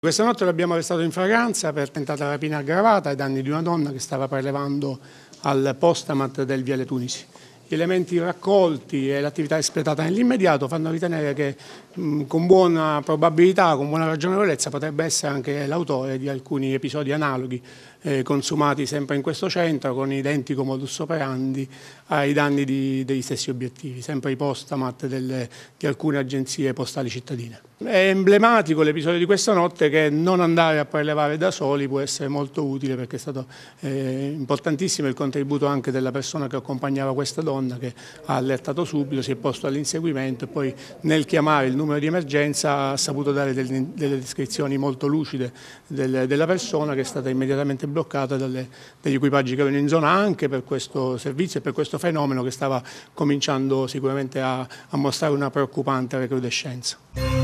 Questa notte l'abbiamo arrestato in fragranza per tentata rapina aggravata ai danni di una donna che stava prelevando al postamat del Viale Tunisi gli elementi raccolti e l'attività espletata nell'immediato fanno ritenere che mh, con buona probabilità, con buona ragionevolezza potrebbe essere anche l'autore di alcuni episodi analoghi eh, consumati sempre in questo centro con identico modus operandi ai danni di, degli stessi obiettivi, sempre i postamat delle, di alcune agenzie postali cittadine. È emblematico l'episodio di questa notte che non andare a prelevare da soli può essere molto utile perché è stato eh, importantissimo il contributo anche della persona che accompagnava questa donna donna che ha allertato subito, si è posto all'inseguimento e poi nel chiamare il numero di emergenza ha saputo dare delle, delle descrizioni molto lucide del, della persona che è stata immediatamente bloccata dalle, dagli equipaggi che erano in zona anche per questo servizio e per questo fenomeno che stava cominciando sicuramente a, a mostrare una preoccupante recrudescenza.